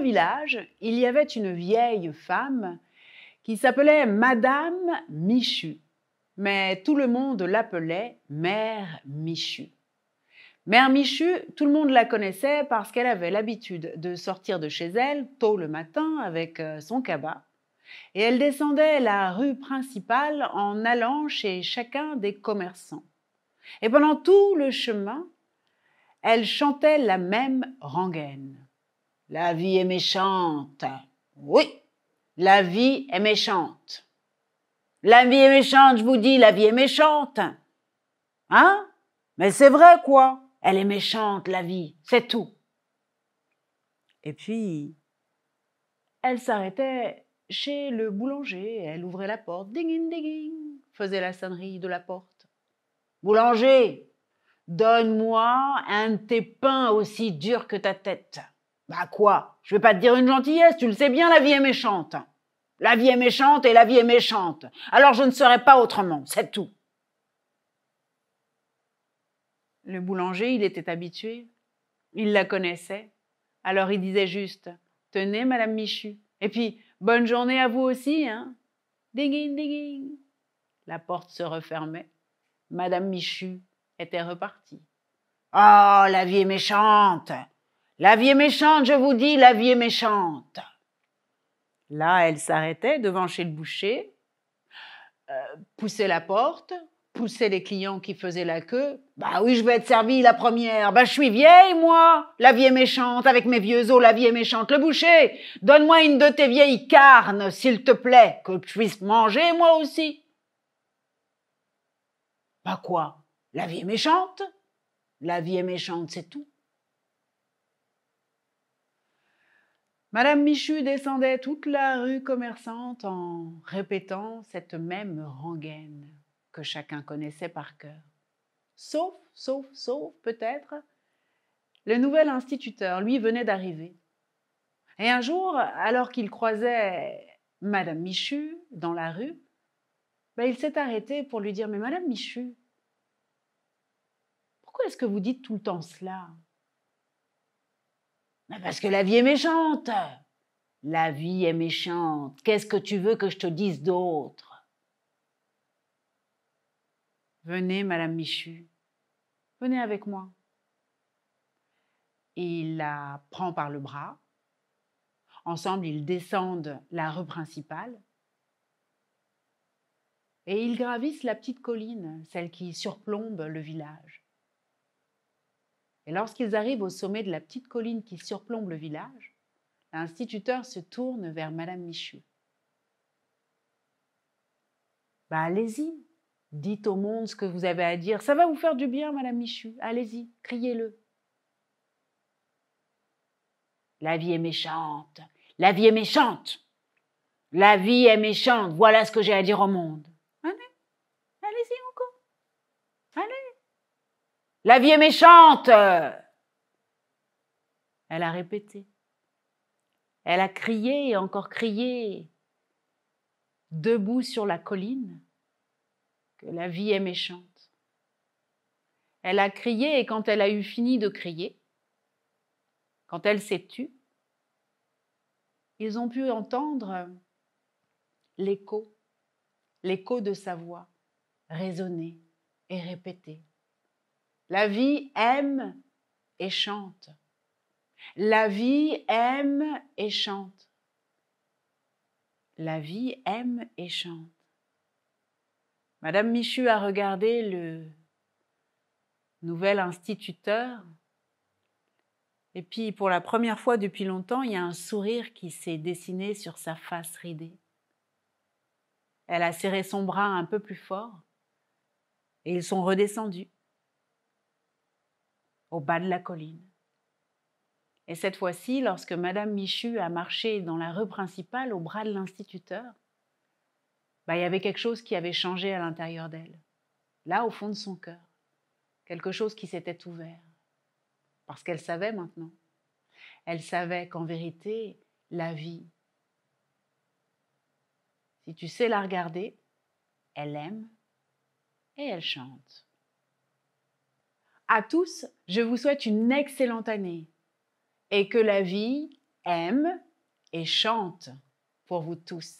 village, il y avait une vieille femme qui s'appelait Madame Michu, mais tout le monde l'appelait Mère Michu. Mère Michu, tout le monde la connaissait parce qu'elle avait l'habitude de sortir de chez elle tôt le matin avec euh, son cabas. Et elle descendait la rue principale en allant chez chacun des commerçants. Et pendant tout le chemin, elle chantait la même rengaine. La vie est méchante. Oui, la vie est méchante. La vie est méchante, je vous dis, la vie est méchante. Hein Mais c'est vrai, quoi. Elle est méchante, la vie, c'est tout. Et puis, elle s'arrêtait chez le boulanger, elle ouvrait la porte, ding ding ding, faisait la sonnerie de la porte. Boulanger, donne-moi un de tes pains aussi dur que ta tête. Bah quoi Je vais pas te dire une gentillesse, tu le sais bien, la vie est méchante. La vie est méchante et la vie est méchante. Alors je ne serai pas autrement, c'est tout. Le boulanger, il était habitué, il la connaissait. Alors il disait juste Tenez, Madame Michu. Et puis, bonne journée à vous aussi, hein Ding, ding, La porte se refermait. Madame Michu était repartie. Oh, la vie est méchante la vie est méchante, je vous dis, la vie est méchante. Là, elle s'arrêtait devant chez le boucher, euh, poussait la porte, poussait les clients qui faisaient la queue. Bah oui, je vais être servie la première. Bah je suis vieille, moi. La vie est méchante, avec mes vieux os, la vie est méchante. Le boucher, donne-moi une de tes vieilles carnes, s'il te plaît, que je puisse manger, moi aussi. Bah quoi La vie est méchante La vie est méchante, c'est tout. Madame Michu descendait toute la rue commerçante en répétant cette même rengaine que chacun connaissait par cœur. Sauf, sauf, sauf, peut-être, le nouvel instituteur, lui, venait d'arriver. Et un jour, alors qu'il croisait Madame Michu dans la rue, ben, il s'est arrêté pour lui dire Mais Madame Michu, pourquoi est-ce que vous dites tout le temps cela ah, parce que la vie est méchante. La vie est méchante. Qu'est-ce que tu veux que je te dise d'autre Venez, Madame Michu. Venez avec moi. Il la prend par le bras. Ensemble, ils descendent la rue principale. Et ils gravissent la petite colline, celle qui surplombe le village. Et lorsqu'ils arrivent au sommet de la petite colline qui surplombe le village, l'instituteur se tourne vers Madame Michu. Bah, allez-y, dites au monde ce que vous avez à dire. Ça va vous faire du bien, Madame Michu. Allez-y, criez-le. La vie est méchante. La vie est méchante. La vie est méchante. Voilà ce que j'ai à dire au monde. Allez, allez-y encore. Allez. La vie est méchante Elle a répété. Elle a crié et encore crié, debout sur la colline, que la vie est méchante. Elle a crié et quand elle a eu fini de crier, quand elle s'est tue, ils ont pu entendre l'écho, l'écho de sa voix résonner et répéter. La vie aime et chante. La vie aime et chante. La vie aime et chante. Madame Michu a regardé le nouvel instituteur. Et puis, pour la première fois depuis longtemps, il y a un sourire qui s'est dessiné sur sa face ridée. Elle a serré son bras un peu plus fort et ils sont redescendus au bas de la colline. Et cette fois-ci, lorsque Madame Michu a marché dans la rue principale au bras de l'instituteur, bah, il y avait quelque chose qui avait changé à l'intérieur d'elle, là au fond de son cœur, quelque chose qui s'était ouvert, parce qu'elle savait maintenant. Elle savait qu'en vérité, la vie, si tu sais la regarder, elle aime et elle chante à tous, je vous souhaite une excellente année et que la vie aime et chante pour vous tous.